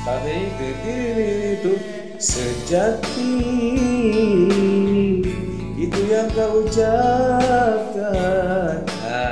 Tapi ke diri itu sejati Itu yang kau ucapkan ha,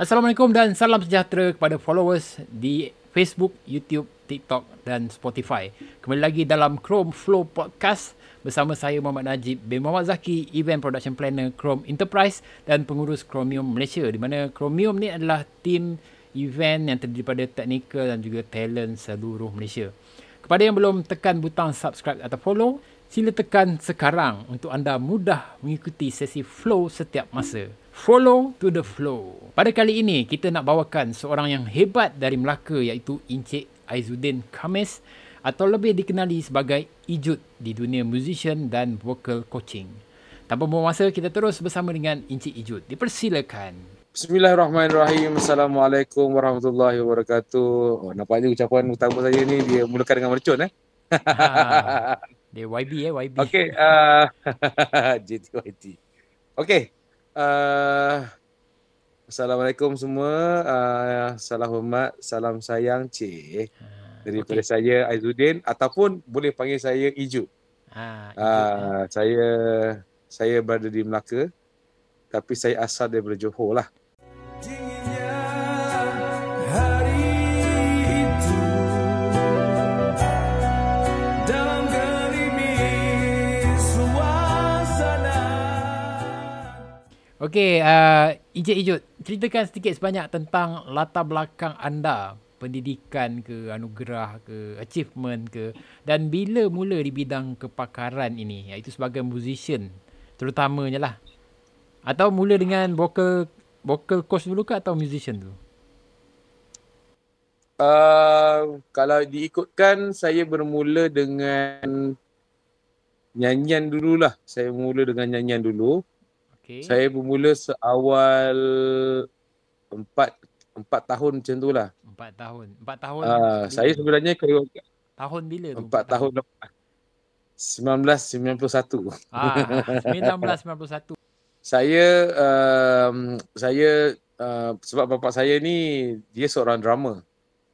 Assalamualaikum dan salam sejahtera kepada followers di Facebook, YouTube, TikTok dan Spotify. Kembali lagi dalam Chrome Flow Podcast bersama saya Muhammad Najib bin Muhammad Zaki, Event Production Planner Chrome Enterprise dan pengurus Chromium Malaysia di mana Chromium ni adalah tim event yang terdiri daripada teknikal dan juga talent seluruh Malaysia. Kepada yang belum tekan butang subscribe atau follow, sila tekan sekarang untuk anda mudah mengikuti sesi flow setiap masa. Follow to the flow. Pada kali ini, kita nak bawakan seorang yang hebat dari Melaka iaitu Encik Aizuddin Khamis atau lebih dikenali sebagai Ijud di dunia musician dan vocal coaching. Tanpa membuang masa, kita terus bersama dengan Encik Ijud. Dipersilakan. Bismillahirrahmanirrahim. Assalamualaikum warahmatullahi wabarakatuh. Oh, nampaknya ucapan utama saya ni dia mulakan dengan mercun eh. Ha, dia YB eh, YB. Okey, uh, JTYT. Okey. Uh, Assalamualaikum semua. Uh, salam hormat, salam sayang, cik. Ha daripada okay. saya Aizuddin ataupun boleh panggil saya Iju. Ha, uh, saya saya berada di Melaka tapi saya asal daripada Johor lah. Okey, uh, ah, Ijut-Ijut, ceritakan sedikit sebanyak tentang latar belakang anda pendidikan ke anugerah ke achievement ke dan bila mula di bidang kepakaran ini iaitu sebagai musician terutamanya lah atau mula dengan vocal vocal coach dulu ke atau musician dulu? Uh, kalau diikutkan saya bermula dengan nyanyian dululah. Saya mula dengan nyanyian dulu. Okay. Saya bermula seawal empat empat tahun macam tu lah. Empat tahun. Empat tahun. Uh, saya sebenarnya karaoke. Tahun bila tu? Empat tahun lepas. 1991. Ah, 1991. saya, um, saya uh, sebab bapak saya ni dia seorang drama.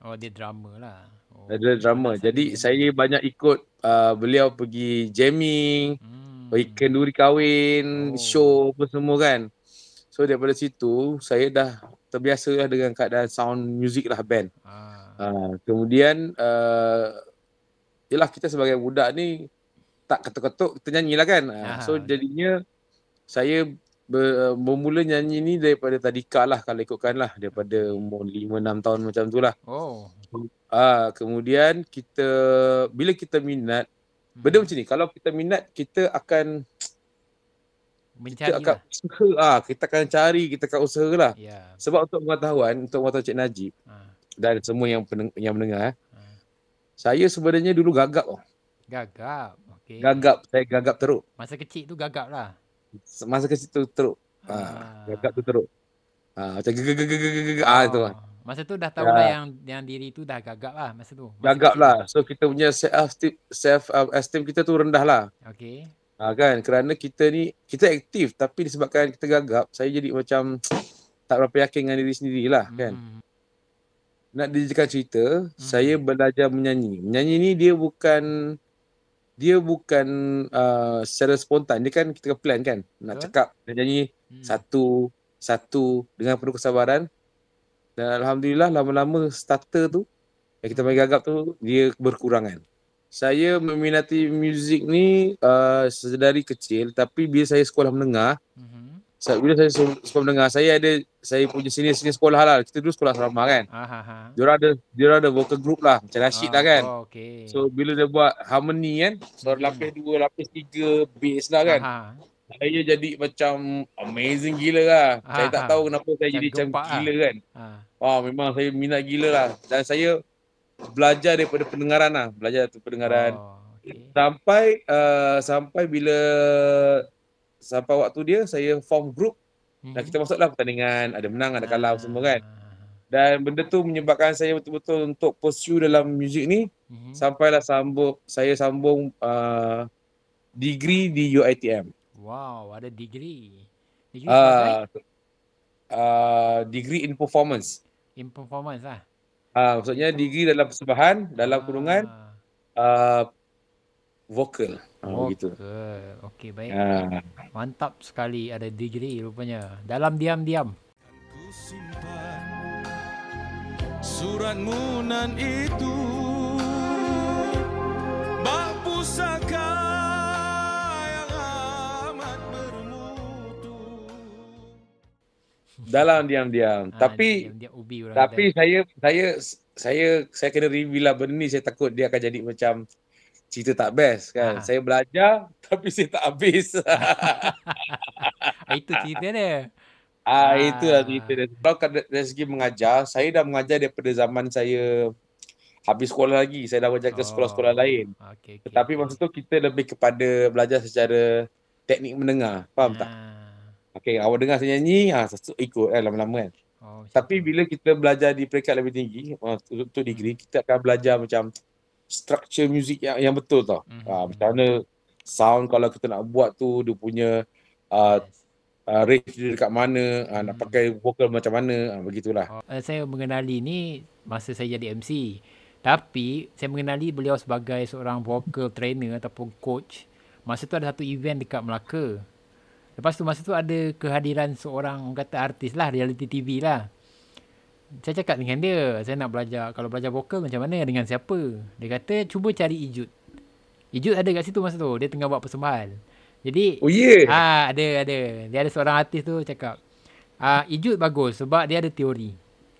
Oh dia drama lah. Oh, dia drama. drama. Jadi saya ini. banyak ikut uh, beliau pergi jamming, hmm. pergi kenduri kahwin, oh. show apa semua kan. So daripada situ saya dah terbiasalah dengan keadaan sound music lah band. Ah. Uh, kemudian uh, eh, yalah kita sebagai budak ni tak ketuk-ketuk kita nyanyilah kan. Uh, so jadinya saya ber, uh, bermula nyanyi ni daripada tadika lah kalau ikutkan lah daripada umur lima enam tahun macam tu lah. Oh. Uh, kemudian kita bila kita minat benda hmm. macam ni kalau kita minat kita akan mencari kita akan lah. usaha ah kita akan cari kita akan usaha lah yeah. sebab untuk pengetahuan untuk pengetahuan Cik Najib ha. dan semua yang pening, yang mendengar eh. ha. saya sebenarnya dulu gagap oh. gagap okay. gagap saya gagap teruk masa kecil tu gagap lah masa kecil tu teruk ha. ha. gagap tu teruk ha. macam gagap gagap gagap gagap ah, ha. ha, tu lah. oh, Masa tu dah tahu lah ya. lah yang yang diri tu dah gagap lah masa tu. Masa gagap kecil. lah. So kita punya self esteem, uh, self esteem kita tu rendah lah. Okay. Ha, kan kerana kita ni kita aktif tapi disebabkan kita gagap saya jadi macam tak berapa yakin dengan diri sendirilah kan. Hmm. Nak dijadikan cerita, hmm saya belajar menyanyi. Menyanyi ni dia bukan dia bukan uh, secara spontan. Dia kan kita plan kan nak yeah. cakap dan nyanyi mm. satu satu dengan penuh kesabaran. Dan alhamdulillah lama-lama starter tu yang kita mm main gagap tu dia berkurangan saya meminati muzik ni uh, dari kecil tapi bila saya sekolah menengah mm-hmm. bila saya sekolah menengah saya ada saya punya sini-sini sekolah lah kita dulu sekolah asrama kan ah, ha, ha. dia ada dia ada vocal group lah macam nasyid lah, ah, lah kan oh, okay. so bila dia buat harmony kan suara hmm. lapis dua lapis tiga bass lah kan Aha. Ah, saya jadi macam amazing gila lah Aha. saya tak ha. tahu kenapa saya macam jadi macam gila lah. kan ha. Ah, memang saya minat gila lah dan saya belajar daripada pendengaran lah. Belajar daripada pendengaran. Oh, okay. Sampai uh, sampai bila sampai waktu dia saya form group mm-hmm. dan hmm. kita masuklah pertandingan ada menang ada kalah ah. semua kan. Ah. Dan benda tu menyebabkan saya betul-betul untuk pursue dalam muzik ni mm-hmm. sampailah sambung saya sambung uh, degree di UiTM. Wow, ada degree. Degree you uh, ah, uh, degree in performance. In performance lah. Ah uh, maksudnya degree dalam persembahan dalam kurungan uh, vokal. Ah uh, begitu. Okey baik. Uh. Mantap sekali ada degree rupanya. Dalam diam-diam. Suratmu nan itu. Bak dalam diam-diam. Ha, tapi diam-diam ubi tapi kata. saya saya saya saya kena review lah benda ni saya takut dia akan jadi macam cerita tak best kan. Ha. Saya belajar tapi saya tak habis. Ah, itu cerita dia. Ah ha. itulah cerita dia. Kalau dari rezeki mengajar, saya dah mengajar daripada zaman saya habis sekolah lagi. Saya dah belajar ke oh. sekolah-sekolah lain. Okay, okay, tapi okay. masa tu kita lebih kepada belajar secara teknik mendengar. Faham ha. tak? Okay, awak dengar saya nyanyi, ha, ikut eh, lama-lama kan. Oh, Tapi bila kita belajar di peringkat lebih tinggi, uh, degree, hmm. kita akan belajar macam structure music yang, yang betul tau. Ah, hmm. Ha, macam mana sound kalau kita nak buat tu, dia punya uh, yes. uh, range dia dekat mana, uh, nak hmm. pakai vokal macam mana, uh, begitulah. Oh, eh, saya mengenali ni masa saya jadi MC. Tapi saya mengenali beliau sebagai seorang vocal trainer ataupun coach. Masa tu ada satu event dekat Melaka. Lepas tu masa tu ada kehadiran seorang orang kata artis lah reality TV lah. Saya cakap dengan dia, saya nak belajar kalau belajar vokal macam mana dengan siapa. Dia kata cuba cari Ijud. Ijud ada kat situ masa tu, dia tengah buat persembahan. Jadi Oh ya. Yeah. Ah ha, ada ada. Dia ada seorang artis tu cakap. Ah Ijud bagus sebab dia ada teori.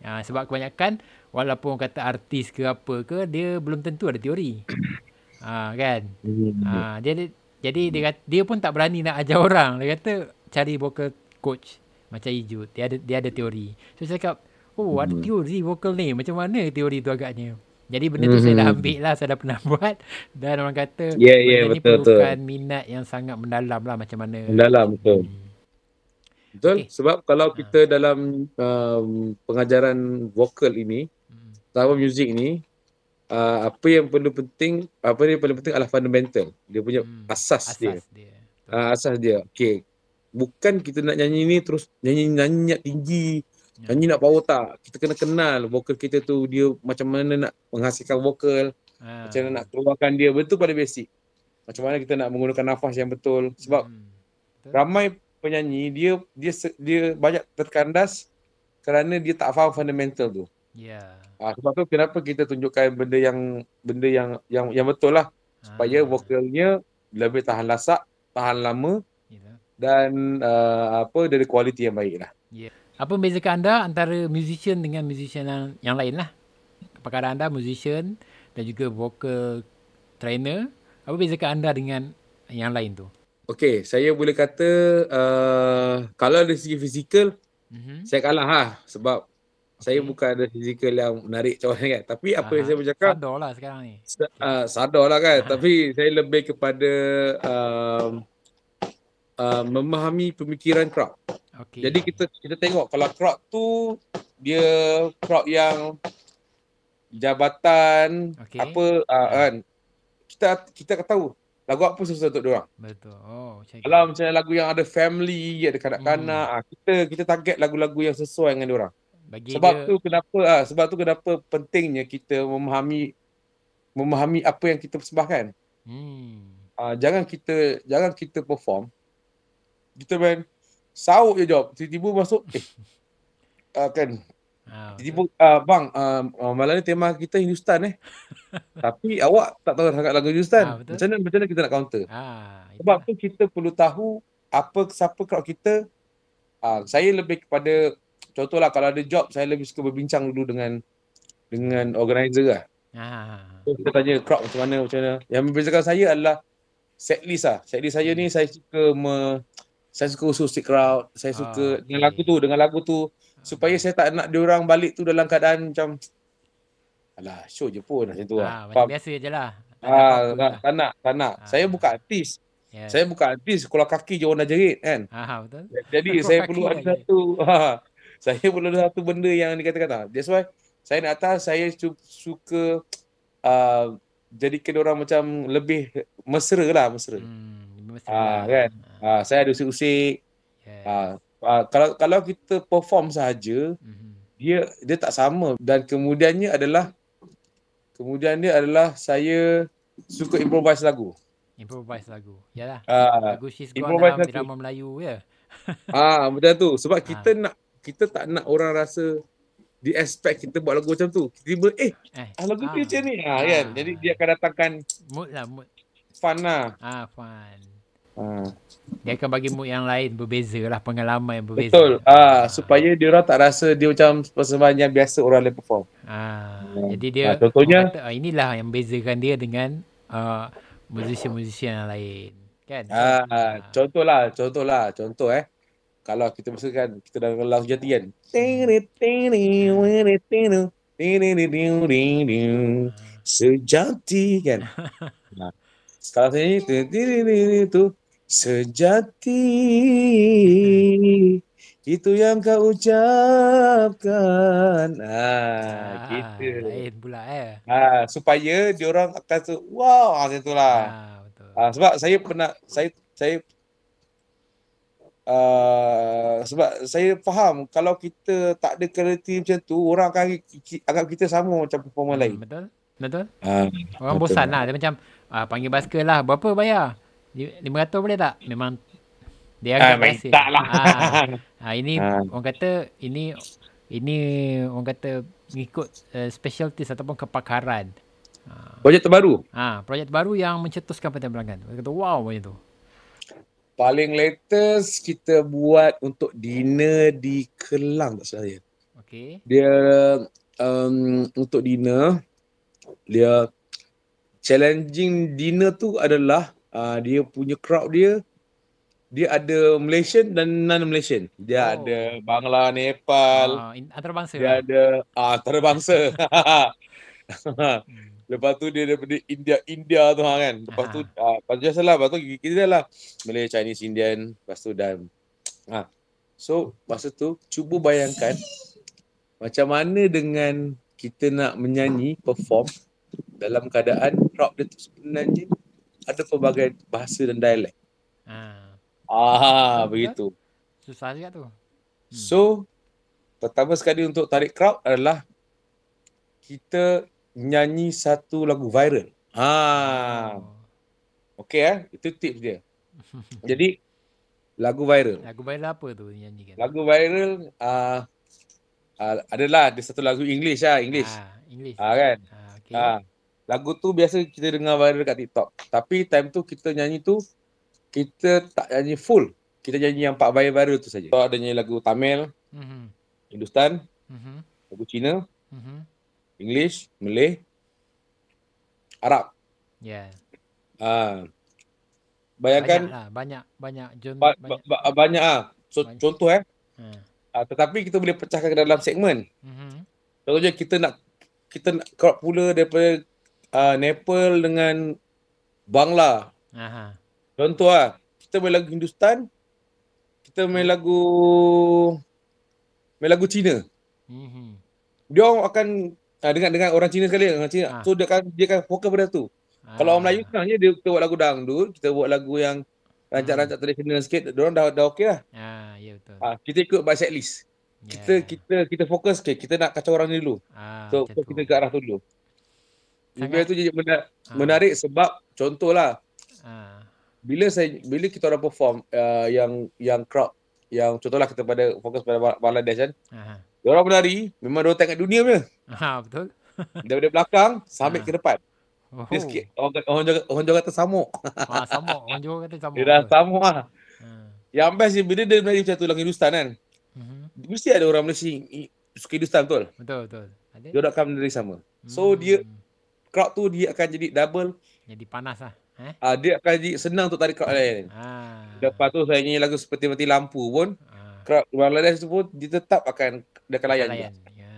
Ha, sebab kebanyakan walaupun kata artis ke apa ke dia belum tentu ada teori. ha, kan? Ya, ya, ya. ha, dia ada jadi hmm. dia kata, dia pun tak berani nak ajar orang. Dia kata cari vocal coach macam Iju. Dia ada dia ada teori. So saya cakap, "Oh, hmm. ada teori vocal ni. Macam mana teori tu agaknya?" Jadi benda tu hmm. saya dah hmm. ambil lah, saya dah pernah buat dan orang kata yeah, ya, benda yeah, ni betul, perlukan minat yang sangat mendalam lah macam mana. Mendalam betul. Hmm. Betul okay. sebab kalau ha. kita ha. dalam um, pengajaran vokal ini hmm. atau muzik ni uh, apa yang perlu penting apa yang paling penting adalah fundamental dia punya hmm, asas, asas dia, dia. Uh, asas dia okey bukan kita nak nyanyi ni terus nyanyi nyanyi nak tinggi yeah. nyanyi nak power tak kita kena kenal vokal kita tu dia macam mana nak menghasilkan vokal hmm. macam mana nak keluarkan dia betul pada basic macam mana kita nak menggunakan nafas yang betul sebab hmm. ramai penyanyi dia dia dia banyak terkandas kerana dia tak faham fundamental tu. Hmm. Yeah. Uh, sebab tu kenapa kita tunjukkan benda yang benda yang yang yang betul lah ah. supaya uh. vokalnya lebih tahan lasak, tahan lama dan uh, apa dari kualiti yang baik lah. Yeah. Apa bezakan anda antara musician dengan musician yang, yang lain lah? Kepakaran anda musician dan juga vokal trainer. Apa bezakan anda dengan yang lain tu? Okay, saya boleh kata uh, kalau dari segi fizikal, mm-hmm. saya kalah lah. Sebab saya bukan ada fizikal yang menarik macam mana kan. tapi apa uh-huh. yang ah, saya bercakap sadar lah sekarang ni sa- uh, sadar lah kan uh-huh. tapi saya lebih kepada uh, uh, memahami pemikiran crowd okay. jadi kita kita tengok kalau crowd tu dia crowd yang jabatan okay. apa uh, kan kita kita tahu lagu apa susah untuk diorang betul oh cek. kalau macam lagu yang ada family ada kanak-kanak hmm. kita kita target lagu-lagu yang sesuai dengan orang bagi sebab dia... tu kenapa ah ha, sebab tu kenapa pentingnya kita memahami memahami apa yang kita persembahkan hmm ha, jangan kita jangan kita perform kita main sauk je job tiba-tiba masuk eh uh, kan ah, tiba-tiba uh, bang uh, malam ni tema kita Hindustan eh tapi awak tak tahu sangat lagu Hindustan ha, macam mana macam mana kita nak counter ha, sebab lah. tu kita perlu tahu apa siapa kalau kita Uh, saya lebih kepada contohlah kalau ada job saya lebih suka berbincang dulu dengan dengan organizer lah. Ha. Ah. Kita tanya crowd macam mana macam mana. Yang membezakan saya adalah set list ah. Set list saya ni hmm. saya suka me, saya suka usul sick crowd, saya suka okay. Ah. dengan lagu tu, dengan lagu tu ah. supaya saya tak nak diorang balik tu dalam keadaan macam alah show je pun lah macam tu lah. ah. Ha, lah. biasa je lah. Ah, lah. tak, nak, tak nak. Ha. Saya buka artis. Yes. Saya buka artis, keluar kaki je orang dah jerit kan. Ha, betul. Jadi saya perlu ada satu. Ha saya belum satu benda yang dikatakan that's why saya nak atas saya suka uh, jadikan orang macam lebih mesra lah mesra hmm, mesra uh, kan uh, saya ada usik-usik yes. uh, uh, kalau kalau kita perform sahaja mm-hmm. dia dia tak sama dan kemudiannya adalah kemudian dia adalah saya suka improvise lagu improvise lagu yalah uh, lagu she's gone dalam drama Melayu ya yeah. ah macam tu sebab kita ah. nak kita tak nak orang rasa di aspek kita buat lagu macam tu. Tiba eh, eh ah, lagu ah, macam ni. Ha, ah, kan? Jadi dia akan datangkan mood lah. Mood. Fun lah. Ah, fun. Ha. Dia akan bagi mood yang lain Berbeza lah Pengalaman yang berbeza Betul ha, ha. Supaya dia orang tak rasa Dia macam Persembahan yang biasa Orang lain perform ha. Hmm. Jadi dia ha, Contohnya kata, Inilah yang bezakan dia Dengan uh, Musician-musician yang lain Kan ha, ha. Contohlah Contohlah Contoh eh kalau kita masukkan kita dah dalam lagu jati kan. Sejati kan. Nah, kalau saya ni tu tu sejati. Itu yang kau ucapkan. Ah, ah Lain pula eh. Ah, supaya orang akan tu wow macam itulah. Ah, betul. Ah, sebab saya pernah saya saya Uh, sebab saya faham kalau kita tak ada kreatif macam tu orang akan anggap kita sama macam performer hmm, lain. Betul? Betul? Uh, orang betul. bosan lah. Dia macam uh, panggil basket lah. Berapa bayar? 500 boleh tak? Memang dia agak uh, berhasil. Tak lah. Uh, uh, ini uh. orang kata ini ini orang kata mengikut uh, eh, specialty ataupun kepakaran. Uh, projek terbaru? Ah, uh, projek terbaru yang mencetuskan pertempuran. Orang kata wow macam tu. Paling latest kita buat untuk dinner di Kelang tak salah ya. Okey. Dia um, untuk dinner dia challenging dinner tu adalah uh, dia punya crowd dia dia ada Malaysian dan non-Malaysian. Dia oh. ada Bangla, Nepal. Uh, antarabangsa. Dia ada uh, antarabangsa. Hmm. Lepas tu dia daripada India India tu ha, kan. Lepas tu ha. Ha, ah, lepas tu biasa lah. Lepas tu kita lah. Malay, Chinese, Indian. Lepas tu dan. Ha. So masa tu cuba bayangkan macam mana dengan kita nak menyanyi, perform dalam keadaan crowd dia tu sebenarnya ada pelbagai bahasa dan dialek. Ha. Ah, begitu. Susah juga tu. Hmm. So, pertama sekali untuk tarik crowd adalah kita nyanyi satu lagu viral. Ha. Oh. Okey eh, itu tips dia. Jadi lagu viral. Lagu viral apa tu nyanyikan? Lagu viral uh, uh, adalah ada satu lagu English ah, English. Ah, English. Ah kan. Ah, okay. uh, ah, lagu tu biasa kita dengar viral dekat TikTok. Tapi time tu kita nyanyi tu kita tak nyanyi full. Kita nyanyi yang part viral-viral tu saja. So, ada nyanyi lagu Tamil, mm Hindustan, mm -hmm. lagu Cina, mm -hmm. English, Malay, Arab. Yeah. Uh, bayangkan banyak lah. banyak banyak ba- ba- banyak. Ba- banyak ah. So banyak. contoh eh. Hmm. Uh, tetapi kita boleh pecahkan ke dalam segmen. Mhm. Contohnya kita nak kita nak crop pula daripada uh, Nepal dengan Bangla. Aha. Contoh ah, kita main lagu Hindustan, kita main hmm. lagu main lagu Cina. Mhm. Dia akan Ha, ah, dengan dengan orang Cina sekali orang Cina. Ha. So dia akan dia akan fokus pada tu. Ha. Kalau orang Melayu sebenarnya dia kita buat lagu dangdut, kita buat lagu yang rancak-rancak hmm. tradisional sikit, dia orang dah dah okay lah. Ha, ya betul. Ha, kita ikut by set list. Yeah. Kita kita kita fokus ke kita nak kacau orang ni dulu. Ha, so kita, kita ke arah tu dulu. Sangat. Itu jadi menar- ha. menarik sebab contohlah ha. bila saya bila kita orang perform uh, yang yang crowd yang contohlah kita pada fokus pada Bangladesh kan. Ha. Orang berlari memang dia tengah dunia punya. Ha betul. Dari belakang sampai ha. ke depan. Oh. Dia sikit. Orang, orang, juga, orang juga kata samuk. Ha, samuk. Orang juga kata samuk. Dia dah samuk lah. Ha. Yang best ni, bila dia menari macam tu dalam Hindustan kan. uh Mesti ada orang Malaysia yang suka Hindustan betul? Betul, betul. Ada? Dia akan menari sama. So dia, hmm. crowd tu dia akan jadi double. Jadi panas lah. Ha? Uh, dia akan jadi senang untuk tarik crowd lain. Ha. Lepas tu saya nyanyi lagu seperti mati lampu pun. Ha. Crowd Bangladesh tu pun dia tetap akan dia akan layan. layan. Ya.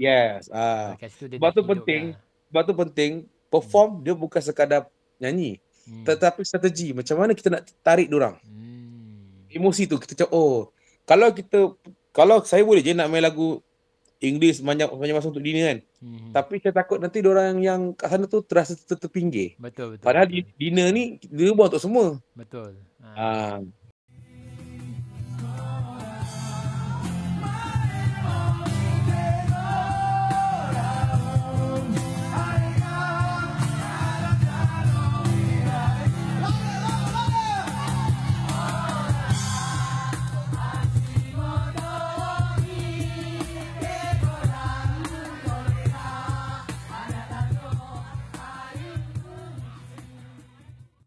Yes. Uh. Sebab tu penting. Lah. Sebab tu penting. Perform hmm. dia bukan sekadar nyanyi. Hmm. Tetapi strategi. Macam mana kita nak tarik orang. Hmm. Emosi tu kita cakap oh. Kalau kita kalau saya boleh je nak main lagu English banyak banyak masuk untuk dini kan. Hmm. Tapi saya takut nanti orang yang kat sana tu terasa terpinggir. Betul betul. Padahal betul. dinner ni dia buat untuk semua. Betul. Ha. Uh,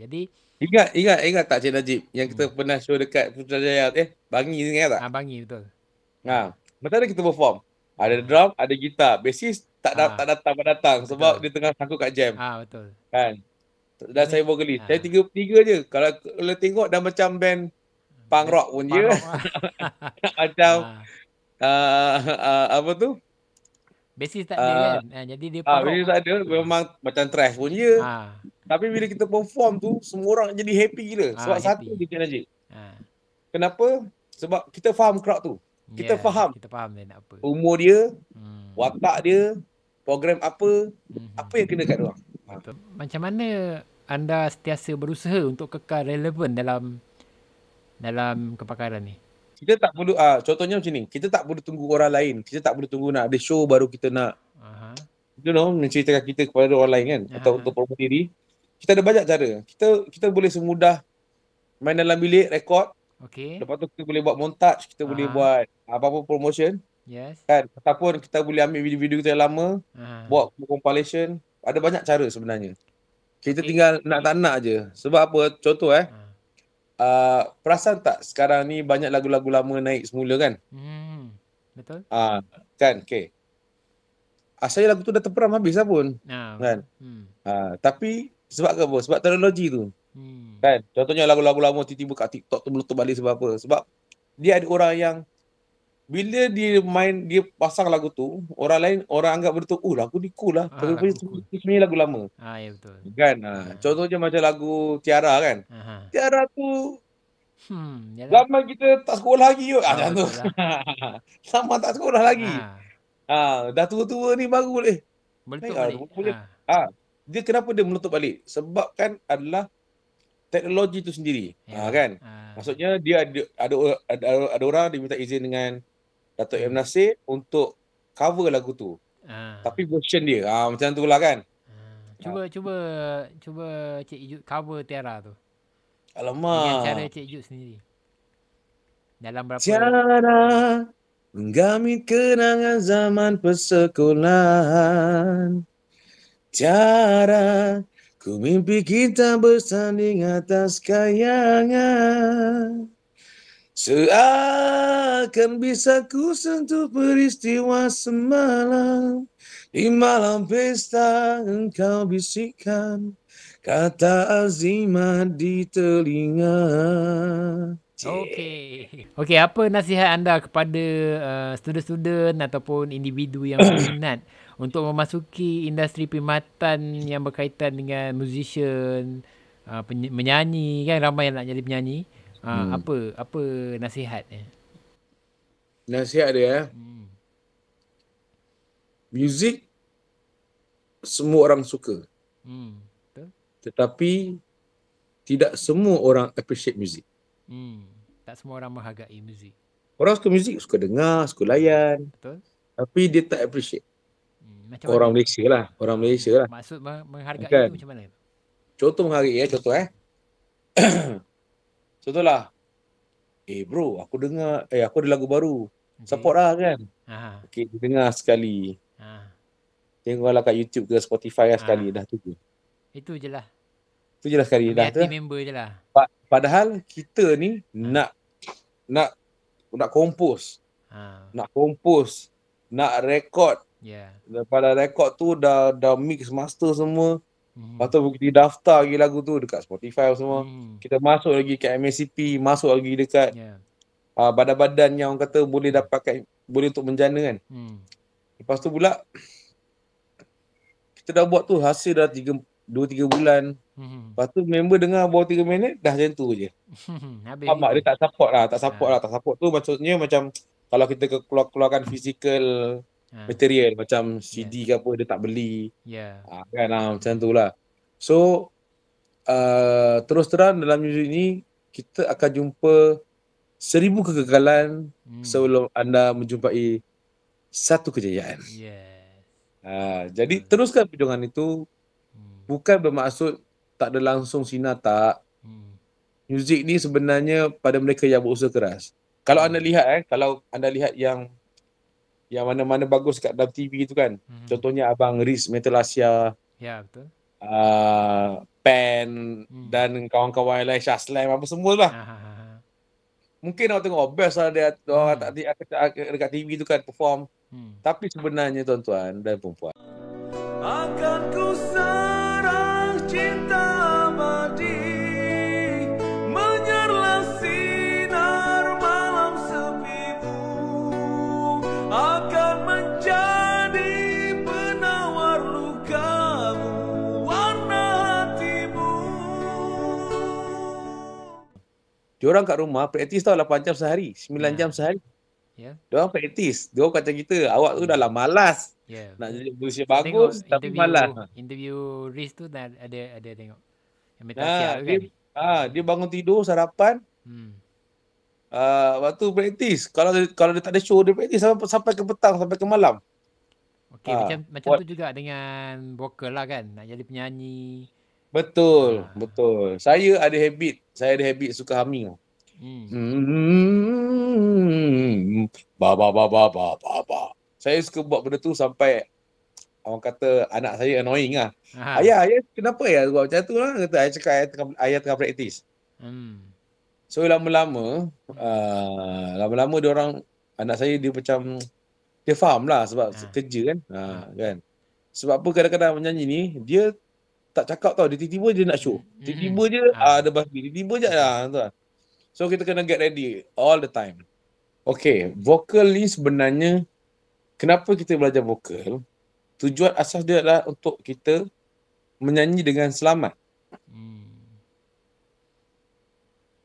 Jadi ingat ingat ingat tak Cik Najib yang kita hmm. pernah show dekat Putrajaya eh Bangi ingat tak? Ah Bangi betul. Ha. Mentara kita perform. Ada hmm. drum, ada gitar. Bassist tak ha. tak datang tak datang sebab betul. dia tengah sangkut kat jam. Ah ha, betul. Kan. Dan betul. saya vokalis. Ha. Ah. Saya tiga tiga je. Kalau kalau tengok dah macam band punk rock pun dia. macam uh, uh, apa tu? Basis tak ada uh, kan. Jadi dia ah, tak ada. Memang macam trash pun dia. Ha. Tapi bila kita perform tu semua orang jadi happy gila ah, sebab ha, satu happy. dia Najib. Ha. Kenapa? Sebab kita faham crowd tu. Kita yeah, faham. Kita faham dia nak apa. Umur dia, hmm. watak dia, program apa, hmm. apa yang kena kat dia. Ha. Macam mana anda sentiasa berusaha untuk kekal relevan dalam dalam kepakaran ni? Kita tak perlu ah contohnya macam ni. Kita tak perlu tunggu orang lain. Kita tak perlu tunggu nak ada show baru kita nak. Aha. You know, menceritakan kita kepada orang lain kan Aha. atau untuk promote diri kita ada banyak cara. Kita kita boleh semudah main dalam bilik rekod. Okey. Lepas tu kita boleh buat montage, kita uh-huh. boleh buat apa-apa promotion. Yes. Kan ataupun kita boleh ambil video-video kita yang lama, uh-huh. buat compilation, ada banyak cara sebenarnya. Kita okay. tinggal nak tak nak aje. Sebab apa? Contoh eh. Uh-huh. Uh, perasan tak sekarang ni banyak lagu-lagu lama naik semula kan? Hmm. Betul? Ah, uh, kan. Okey. Asalnya ah, lagu tu dah terperam habis dah pun. Nah. Kan? Hmm. Uh, tapi sebab ke apa? Sebab teknologi tu. Hmm. Kan? Contohnya lagu-lagu lama tiba-tiba kat TikTok tu meletup balik sebab apa? Sebab dia ada orang yang bila dia main dia pasang lagu tu, orang lain orang anggap betul, "Oh, lagu ni cool lah." Ah, Tapi ah, sebenarnya lagu lama. Ah, ya betul. Kan? Ah, ah. Contohnya macam lagu Tiara kan? Aha. Tiara tu Hmm, ya lah. Lama kita tak sekolah lagi yuk. Ah, ah lah. Lama tak sekolah lagi. Ah. ah, dah tua-tua ni baru boleh. Betul. Ah, ah dia kenapa dia menutup balik sebab kan adalah teknologi tu sendiri yeah. Ya. ha, kan ha. maksudnya dia ada ada ada, ada, ada orang diminta izin dengan Datuk M Nasir untuk cover lagu tu ha. tapi version dia ha, macam tu lah kan ha. cuba ha. cuba cuba cik Ijud cover Tiara tu alamak dengan cara cik Ijud sendiri dalam berapa Tiara menggamit kenangan zaman persekolahan cara ku mimpi kita bersanding atas kayangan Seakan bisa ku sentuh peristiwa semalam Di malam pesta engkau bisikan Kata azimat di telinga Okey. okay. apa nasihat anda kepada uh, student-student ataupun individu yang berminat untuk memasuki industri pematan yang berkaitan dengan musician uh, menyanyi kan ramai yang nak jadi penyanyi uh, hmm. apa apa nasihatnya nasihat dia eh hmm. music semua orang suka hmm tetapi tidak semua orang appreciate music hmm tak semua orang menghargai music orang suka music suka dengar suka layan betul tapi dia tak appreciate macam orang mana? Malaysia lah. Orang Malaysia lah. Maksud menghargai kan. itu macam mana? Contoh menghargai ya, contoh eh. Contohlah. Eh bro, aku dengar, eh aku ada lagu baru. Okay. Support lah kan. Aha. Okay, dengar sekali. Aha. Tengoklah kat YouTube ke Spotify lah sekali. Dah tu je. Itu je lah. Itu je lah sekali. dah tu. Eh. member je lah. Padahal kita ni Aha. nak nak nak kompos. Ha. Nak kompos. Nak rekod Yeah. Daripada rekod tu dah dah mix master semua. Mm. Lepas tu kita daftar lagi lagu tu dekat Spotify semua. Mm. Kita masuk lagi ke MACP, masuk lagi dekat yeah. uh, badan-badan yang orang kata boleh dapat dapatkan, boleh untuk menjana kan. Mm. Lepas tu pula, kita dah buat tu hasil dah 2-3 bulan. mm Lepas tu member dengar bawah 3 minit, dah tentu je. Habis. Amat dia tak support lah, tak support yeah. lah. Tak support tu maksudnya macam kalau kita keluarkan fizikal ha. material macam CD yeah. ke apa dia tak beli. Ya. Yeah. Ha, kan ha, macam tu lah. So uh, terus terang dalam video ini kita akan jumpa seribu kegagalan hmm. sebelum anda menjumpai satu kejayaan. Yeah. Ha, jadi yeah. Hmm. teruskan perjuangan itu hmm. bukan bermaksud tak ada langsung sinar tak. Hmm. Muzik ni sebenarnya pada mereka yang berusaha keras. Kalau hmm. anda lihat eh, kalau anda lihat yang yang mana-mana bagus kat dalam TV tu kan. Mm-hmm. Contohnya abang Riz Metal Asia. Ya betul. Uh, ah, Pan hmm. dan kawan-kawan lain Shah Slam apa semua lah. Ah, ha, ha, ha. Mungkin orang tengok best lah dia orang hmm. tak dekat, dekat TV tu kan perform. Hmm. Tapi sebenarnya tuan-tuan dan puan Akan ku serang cinta. Diorang kat rumah praktis tau 8 jam sehari, 9 yeah. jam sehari. Yeah. Diorang praktis. Diorang kata kita, awak tu dah lah malas. Yeah. Nak jadi manusia bagus tengok tapi interview, malas. Interview Riz tu dah ada ada tengok. Yang nah, dia, kan? ah, dia bangun tidur, sarapan. Hmm. Ah, waktu praktis. Kalau kalau dia tak ada show, dia praktis sampai, sampai ke petang, sampai ke malam. Okay, ah, macam, macam tu juga dengan vokal lah kan. Nak jadi penyanyi. Betul, ha. betul. Saya ada habit, saya ada habit suka humming. Hmm. hmm. Ba ba ba ba ba ba ba. Saya suka buat benda tu sampai orang kata anak saya annoying lah. Ha. Ayah, ayah kenapa ya buat macam tu lah? Kata ayah cakap ayah tengah, ayah tengah praktis. Hmm. So lama-lama, uh, lama-lama dia orang anak saya dia macam dia faham lah sebab ha. kerja kan. ha. kan. Sebab apa kadang-kadang menyanyi ni, dia tak cakap tau dia tiba-tiba dia nak show mm-hmm. tiba-tiba je ha. ada bas tiba-tiba je lah tuan so kita kena get ready all the time Okay, vokal ni sebenarnya kenapa kita belajar vokal? Tujuan asas dia adalah untuk kita menyanyi dengan selamat. Hmm.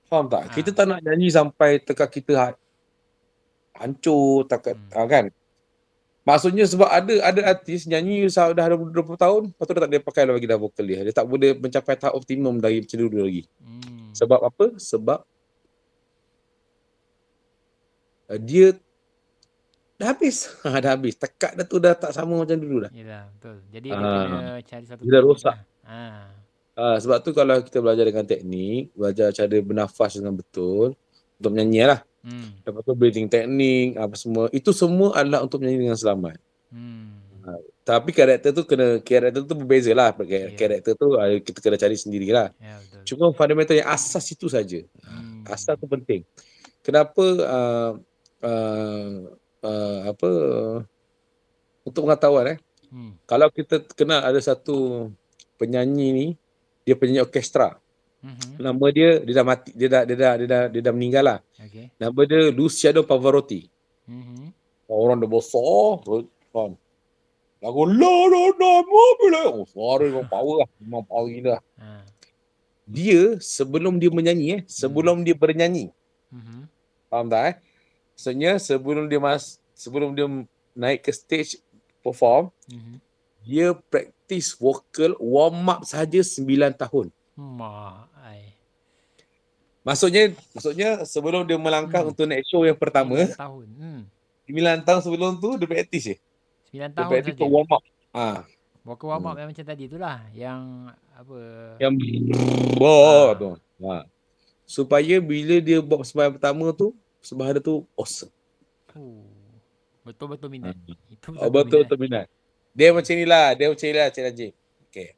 Faham tak? Ha. Kita ah. tak nak nyanyi sampai tekak kita ha- hancur, tekak, hmm. kan? Maksudnya sebab ada ada artis nyanyi dah 20, 20 tahun, lepas tu dah tak boleh pakai lagi dah vokal dia. Dia tak boleh mencapai tahap optimum dari macam dulu lagi. Hmm. Sebab apa? Sebab uh, dia dah habis. Ha, dah habis. Tekat dah tu dah tak sama macam dulu dah. Yalah, betul. Jadi ha. dia ah. cari satu. Dia dah rosak. Ha. Ha, sebab tu kalau kita belajar dengan teknik, belajar cara bernafas dengan betul, untuk menyanyi lah. Hmm. Lepas tu breathing teknik apa semua. Itu semua adalah untuk menyanyi dengan selamat. Hmm. Uh, tapi karakter tu kena karakter tu berbeza lah. Ya. Karakter yeah. tu ha, kita kena cari sendirilah. Yeah, ya, Cuma fundamental yang asas itu saja. Hmm. Asas tu penting. Kenapa uh, uh, uh, apa uh, untuk pengetahuan eh. Hmm. Kalau kita kenal ada satu penyanyi ni dia penyanyi orkestra. Hmm. Mm-hmm. Nama dia dia dah mati dia dah dia dah dia dah, dia dah meninggal lah. Nama dia Luciano Pavarotti. mm Orang dah besar, kan. Lagu la la la mobile. Oh, suara dia power lah. Memang power gila. Lah. Ha. Dia sebelum dia menyanyi eh, sebelum mm-hmm. dia bernyanyi. mm Faham tak eh? Maksudnya sebelum dia mas sebelum dia naik ke stage perform, mm dia practice vocal warm up saja 9 tahun. Mai. Maksudnya maksudnya sebelum dia melangkah hmm. untuk next show yang pertama 9 tahun. Hmm. 9 tahun sebelum tu dia praktis je. 9 tahun. Dia praktis untuk warm up. Ha. Buat warm up hmm. macam tadi tu lah, yang apa yang bor ha. Ah. tu. Ha. Supaya bila dia buat sebahagian pertama tu sebahagian tu awesome. Oh. Betul-betul minat. Hmm. Oh, betul-betul, oh, betul-betul minat. minat. Dia macam inilah, dia macam inilah Cik Najib. Okay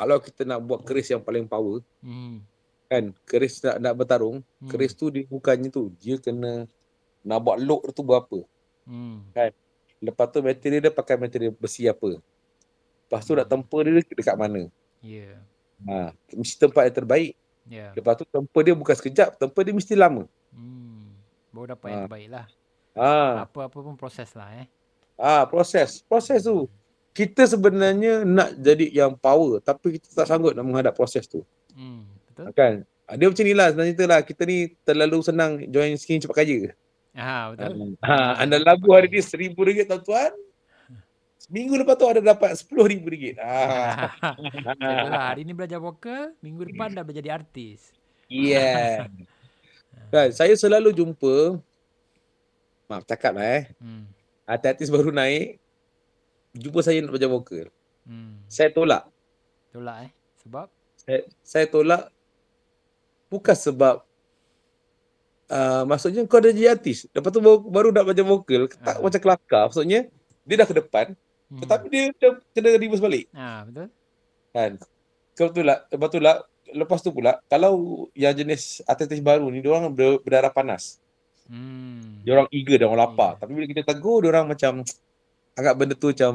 kalau kita nak buat keris yang paling power hmm. kan keris nak nak bertarung hmm. keris tu dia bukannya tu dia kena nak buat look tu berapa hmm. kan lepas tu material dia pakai material besi apa lepas tu hmm. nak tempa dia dekat mana ya yeah. ha, mesti tempat yang terbaik yeah. lepas tu tempa dia bukan sekejap tempa dia mesti lama hmm. baru dapat ha. yang terbaik lah ha. apa-apa pun proses lah eh Ah ha, proses proses tu hmm kita sebenarnya nak jadi yang power tapi kita tak sanggup nak menghadap proses tu. Hmm, betul. Kan? Ah, dia macam ni lah sebenarnya cerita lah. Kita ni terlalu senang join skin cepat kaya. Ha, ah, betul. Ha, anda lagu hari ni seribu ringgit tuan-tuan. Minggu lepas tu ada dapat sepuluh ribu ringgit. Ha. Itulah, hari ni belajar vokal, minggu depan dah menjadi artis. Yeah. kan, saya selalu jumpa, maaf cakap lah eh. Hmm. Artis-artis baru naik, jumpa saya nak belajar vokal. Hmm. Saya tolak. Tolak eh? Sebab? Saya, saya tolak bukan sebab uh, maksudnya kau ada jadi artis. Lepas tu baru, baru nak belajar vokal. Tak uh. macam kelakar. Maksudnya dia dah ke depan. Hmm. Tetapi dia dah kena reverse balik. Ah betul. Kan? Tolak, lepas tu lah. Lepas tu pula, kalau yang jenis artis-artis baru ni, diorang ber, berdarah panas. Hmm. Diorang eager, diorang lapar. Yeah. Tapi bila kita tegur, diorang macam, agak benda tu macam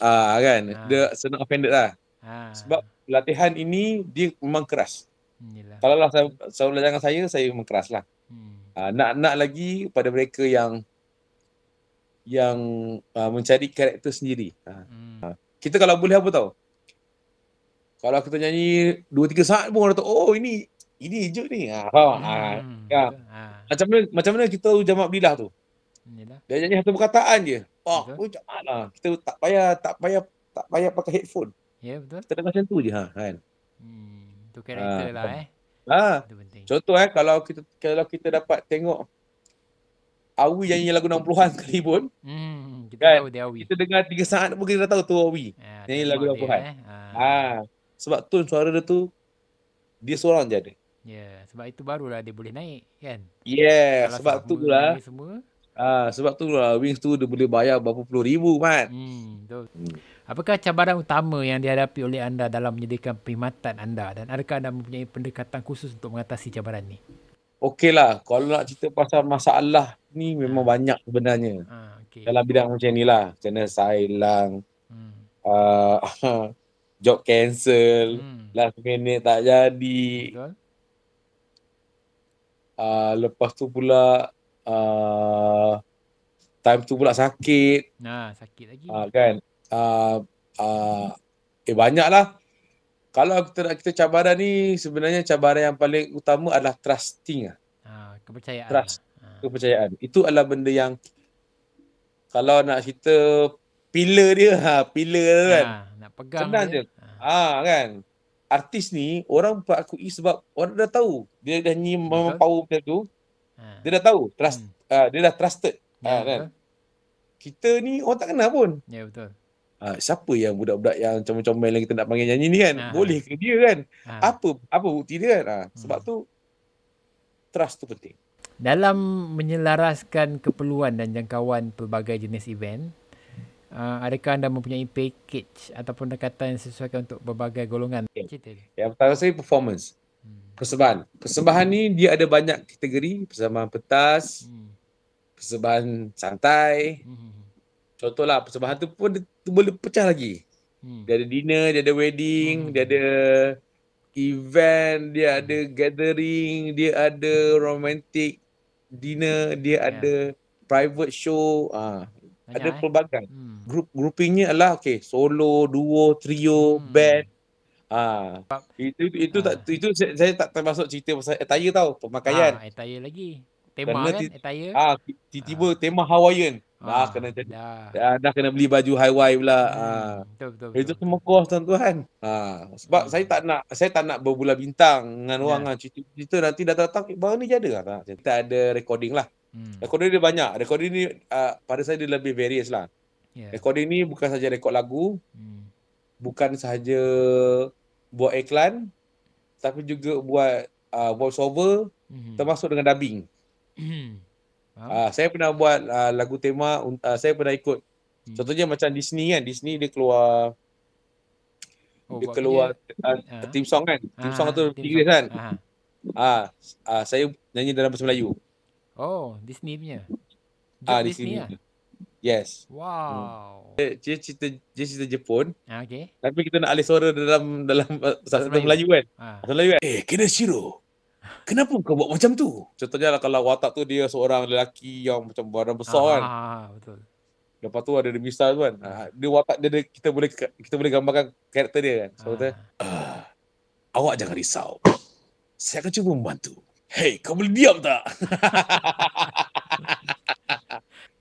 ah uh, kan ha. dia senang offended lah ha. sebab latihan ini dia memang keras hmm, kalau lah saya saya jangan saya saya memang keras lah hmm. uh, nak nak lagi pada mereka yang yang uh, mencari karakter sendiri Uh, hmm. uh. kita kalau boleh apa tahu. kalau kita nyanyi 2 3 saat pun orang tahu oh ini ini hijau ni ha, faham? Hmm. ha. ha. macam mana macam mana kita jamak bilah tu Yalah. Dia nyanyi satu perkataan je. Wah, oh, mana? Kita tak payah tak payah tak payah pakai headphone. Ya, yeah, betul. Kita dengar macam tu je ha, kan. Hmm, tu karakter ha, lah eh. Ha. Itu Contoh eh kalau kita kalau kita dapat tengok Awi yang nyanyi lagu 60-an kali pun. Hmm, kita kan? tahu dia Awi. Kita dengar 3 saat pun kita dah tahu tu Awi. Ya, nyanyi lagu 60-an. Eh. Ha. ha. Sebab tu suara dia tu dia seorang je ada. Ya, yeah, sebab itu barulah dia boleh naik kan. Yes, yeah, sebab tu lah. Semua, Ah, sebab tu lah, Wings tu dia boleh bayar berapa puluh ribu, Mat. Hmm, betul. Hmm. Apakah cabaran utama yang dihadapi oleh anda dalam menyediakan perkhidmatan anda dan adakah anda mempunyai pendekatan khusus untuk mengatasi cabaran ni? Okey lah, kalau nak cerita pasal masalah ni memang ha. banyak sebenarnya. Ha, ah, okay. Dalam bidang macam ni lah, macam mana saya hilang, hmm. uh, job cancel, hmm. last minute tak jadi. Uh, lepas tu pula uh, time tu pula sakit. Nah, sakit lagi. Ah uh, kan. Ah uh, uh, eh banyaklah. Kalau kita nak kita cabaran ni sebenarnya cabaran yang paling utama adalah trusting lah. ah. kepercayaan. Trust. Ha. Kepercayaan. Itu adalah benda yang kalau nak kita pillar dia, ha, pillar ha, kan. nak pegang Senang dia. Ha. ha. kan. Artis ni orang buat akui sebab orang dah tahu dia dah nyi power macam tu. Ha. Dia dah tahu trust hmm. uh, dia dah trusted ya, uh, kan. Kita ni orang tak kenal pun. Ya betul. Uh, siapa yang budak-budak yang comel-comel yang kita nak panggil nyanyi ni kan? Ha. ha. Boleh ke dia kan? Ha. Apa apa bukti dia kan? Uh, sebab hmm. tu trust tu penting. Dalam menyelaraskan keperluan dan jangkauan pelbagai jenis event Uh, adakah anda mempunyai package ataupun dekatan yang sesuai untuk berbagai golongan? Okay. Yang pertama saya performance persembahan. Persembahan ni dia ada banyak kategori, persembahan petas, hmm. persembahan santai. Hmm. Contohlah persembahan tu pun dia, tu boleh pecah lagi. Hmm. Dia ada dinner, dia ada wedding, dia ada event, dia ada gathering, dia ada romantic dinner, dia ya. ada private show, ah ada eh. pelbagai. Hmm. Grup groupingnya adalah okay. solo, duo, trio, hmm. band Ah. Itu itu ha. tak ah. itu saya, saya tak termasuk cerita pasal attire tau, pemakaian. Ah, attire lagi. Tema kena kan t- attire. Ah, ha, tiba-tiba ha. tema Hawaiian. Ah, dah ha. kena jadi. Dah. dah kena beli baju Hawaii pula. Hmm. Ah. Ha. Betul betul. Itu semua kos tuan-tuan. Ah, sebab hmm. saya tak nak saya tak nak berbula bintang dengan ya. orang ya. cerita-cerita nanti datang-datang eh, baru ni jadi lah. Tak? ada recording lah. Hmm. Recording dia banyak. Recording ni uh, pada saya dia lebih various lah. Yeah. Recording ni bukan saja rekod lagu. Hmm. Bukan sahaja buat iklan tapi juga buat uh, voice over mm-hmm. termasuk dengan dubbing. Mm-hmm. Uh, saya pernah buat uh, lagu tema uh, saya pernah ikut. Mm-hmm. Contohnya macam Disney kan, Disney dia keluar oh, dia keluar dia, uh, uh, theme song kan. Uh, theme song uh, tu Inggeris kan. Ah, uh-huh. uh, uh, saya nyanyi dalam bahasa Melayu. Oh, Disney punya. Ah, uh, Disney. Disney lah. Yes. Wow. Hmm. Dia, dia cerita dia cerita Jepun. Ah, okay. Tapi kita nak alih suara dalam dalam bahasa Melayu kan. Ah. Bahasa Melayu kan. Eh, kena Shiro. Kenapa kau buat macam tu? Contohnya lah kalau watak tu dia seorang lelaki yang macam badan besar ah, kan. Ah, ah betul. Lepas tu ada misal tu kan. Ah, dia watak dia, dia kita boleh kita boleh gambarkan karakter dia kan. So dia. kata, ah. awak jangan risau. Saya akan cuba membantu. Hey, kau boleh diam tak?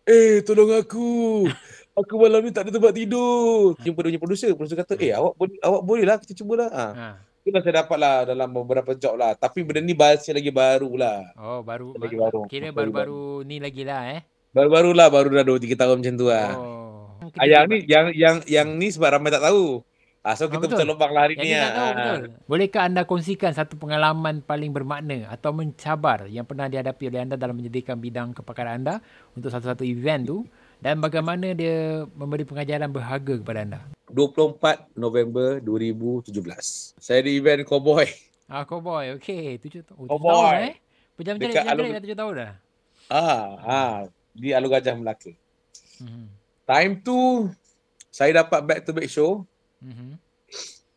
Eh tolong aku. Aku malam ni tak ada tempat tidur. Jumpa dia punya producer. Producer kata, hmm. eh awak boleh, awak boleh lah. Kita cubalah. Ha. Ah. ha. Itulah saya dapat lah dalam beberapa job lah. Tapi benda ni bahasa lagi baru lah. Oh baru. Ba- lagi baru. Kira baru-baru, ni lagi lah eh. Baru-baru lah. Baru dah 2-3 tahun macam tu lah. Oh. Ah, ni yang yang yang ni sebab ramai tak tahu. Ah, so kita ah, betul lubang lari ni. Lah. Bolehkah anda kongsikan satu pengalaman paling bermakna atau mencabar yang pernah dihadapi oleh anda dalam menyediakan bidang kepakaran anda untuk satu-satu event tu dan bagaimana dia memberi pengajaran berharga kepada anda? 24 November 2017. Saya di event Cowboy. Ah, Cowboy. Okey, tujuh, oh, tujuh cowboy. eh. Pejam-pejam dah Alug- tujuh tahun dah. Ah, ah, di Alu Gajah Melaka. Hmm. Time tu saya dapat back to back show Mm-hmm.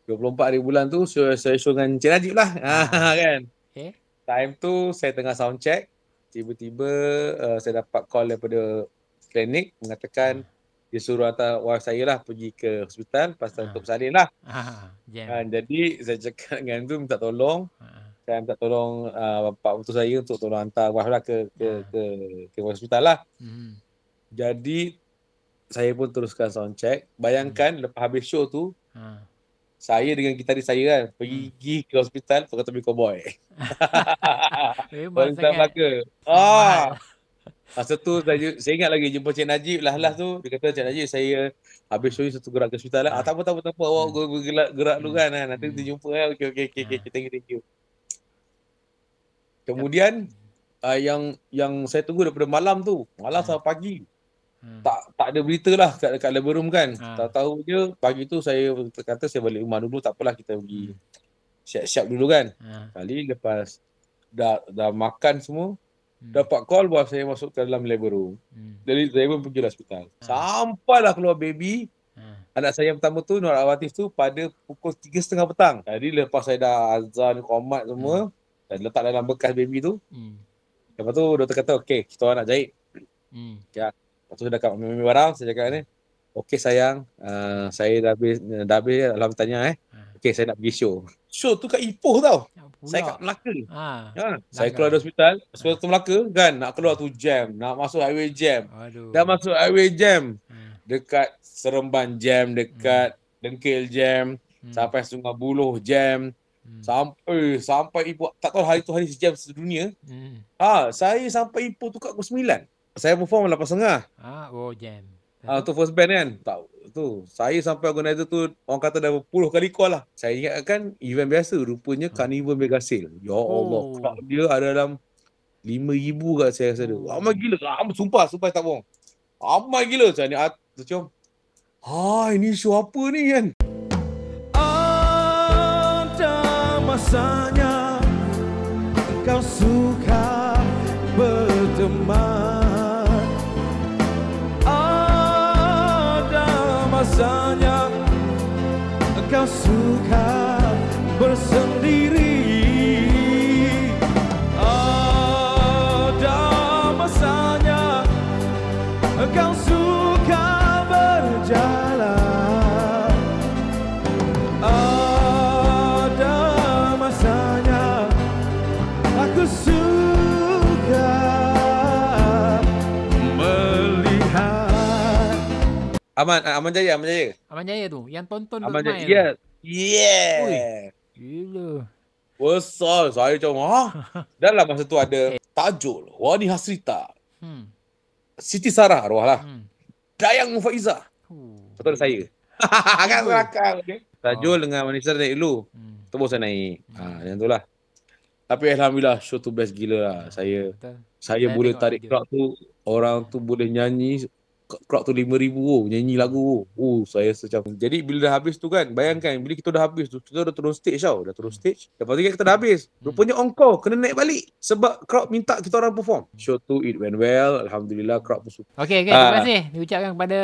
24 hari bulan tu saya show, show dengan Encik Najib lah ah. ah kan. Okay. Time tu saya tengah sound check. Tiba-tiba uh, saya dapat call daripada klinik mengatakan ah. dia suruh hantar wife saya lah pergi ke hospital pasal ah. untuk bersalin lah. Ah. Yeah. Uh, jadi saya cakap dengan tu minta tolong. Ah. Saya minta tolong uh, bapak untuk saya untuk tolong hantar wife lah ke, ke, ah. ke, ke, ke hospital lah. Mm-hmm. Jadi saya pun teruskan sound check. Bayangkan hmm. lepas habis show tu, ha. saya dengan gitaris saya kan, pergi hmm. ke hospital, pergi tepi cowboy. Hebat sangat. Ah. Masa tu saya, saya ingat lagi jumpa Cik Najib lah lah tu. Dia kata Cik Najib saya habis show satu gerak ke hospital lah. Ah, tak apa tak apa tak apa awak hmm. gerak, gerak, gerak hmm. dulu kan. Ha. Nanti hmm. kita jumpa lah. Okay okay okay. okay. Hmm. Thank you thank you. Kemudian uh, yang yang saya tunggu daripada malam tu. Malam hmm. sampai pagi hmm. tak tak ada berita lah dekat dekat labor room kan. Ha. Hmm. Tak tahu je pagi tu saya kata saya balik rumah dulu tak apalah kita pergi siap-siap dulu kan. Ha. Hmm. Kali lepas dah dah makan semua hmm. dapat call buat saya masuk ke dalam labor room. Hmm. Jadi saya pun pergi hospital. Ha. Sampailah keluar baby Anak saya yang pertama tu, Nur Awatif tu pada pukul 3.30 petang. Jadi lepas saya dah azan, komat semua hmm. dan letak dalam bekas baby tu. Hmm. Lepas tu doktor kata, okey kita orang nak jahit. Hmm. Okay. Ya. Lepas tu saya dekat ambil barang, saya cakap ni, okey sayang, uh, saya dah habis, dah habis, alham tanya eh. Ah. Okey, saya nak pergi show. Show tu kat Ipoh tau. Ya, saya kat Melaka. Ha. ha. Saya keluar dari hospital, sebab ha. tu Melaka kan, nak keluar tu jam, nak masuk highway jam. Aduh. Dah masuk highway jam. Ha. Dekat Seremban jam, dekat hmm. Dengkil jam, hmm. sampai Sungai Buloh jam. Hmm. Sampai sampai Ipoh tak tahu lah hari tu hari sejam sedunia. Hmm. Ha, saya sampai Ipoh tu kat pukul 9 saya perform 8.30. Ah, oh jam. Ah, tu first band kan. Tak tu. Saya sampai organizer tu orang kata dah berpuluh kali call lah. Saya ingat kan event biasa rupanya hmm. Carnival Mega Sale. Ya oh. Allah, oh. dia ada dalam 5000 kat saya rasa dia. Hmm. Ramai gila. Ramai ah, sumpah, sumpah tak bohong. Ramai gila saya ni. Macam ah, Ha, ah, ini show apa ni kan? Ada masanya kau suka ber- rasanya engkau suka. Aman, ah, Aman Jaya, Aman Jaya. Aman Jaya tu, yang tonton Aman Jaya. Ya. Yeah. Gila. Besar, saya macam, ha? Dalam masa tu ada Tajul, Wani Hasrita. Hmm. Siti Sarah, arwah lah. Hmm. Dayang Mufaiza. Hmm. Betul saya. Agak serakal. Tajul oh. dengan Wani Hasrita naik dulu. Hmm. Terus saya naik. Hmm. Ha, ah, macam tu lah. Tapi Alhamdulillah, show tu best gila lah. Saya, Betul. saya, saya boleh tarik crowd tu. Orang tu boleh nyanyi. Kerap tu 5000 oh nyanyi lagu oh uh, saya macam jadi bila dah habis tu kan bayangkan bila kita dah habis tu kita dah turun stage tau dah turun stage lepas tu kan kita dah habis hmm. rupanya encore kena naik balik sebab kerap minta kita orang perform show tu it went well alhamdulillah kerap pun suka okay. okey terima ah. kasih diucapkan kepada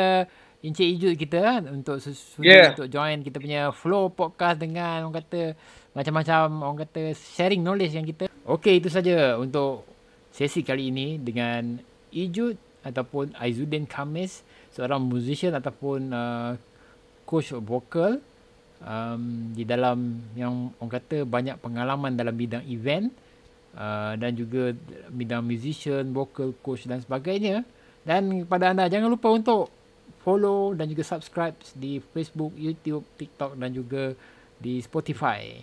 Encik Ijud kita ah, untuk susun yeah. untuk join kita punya flow podcast dengan orang kata macam-macam orang kata sharing knowledge yang kita. Okay, itu saja untuk sesi kali ini dengan Ijud ataupun Aizuddin Kamis seorang musician ataupun uh, coach vokal um, di dalam yang orang kata banyak pengalaman dalam bidang event uh, dan juga bidang musician, vokal, coach dan sebagainya dan kepada anda jangan lupa untuk follow dan juga subscribe di Facebook, YouTube, TikTok dan juga di Spotify.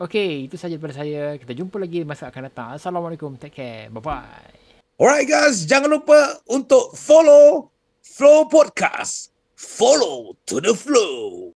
Okey, itu saja daripada saya. Kita jumpa lagi masa akan datang. Assalamualaikum. Take care. Bye-bye. Alright guys, jangan lupa untuk follow Flow Podcast. Follow to the flow.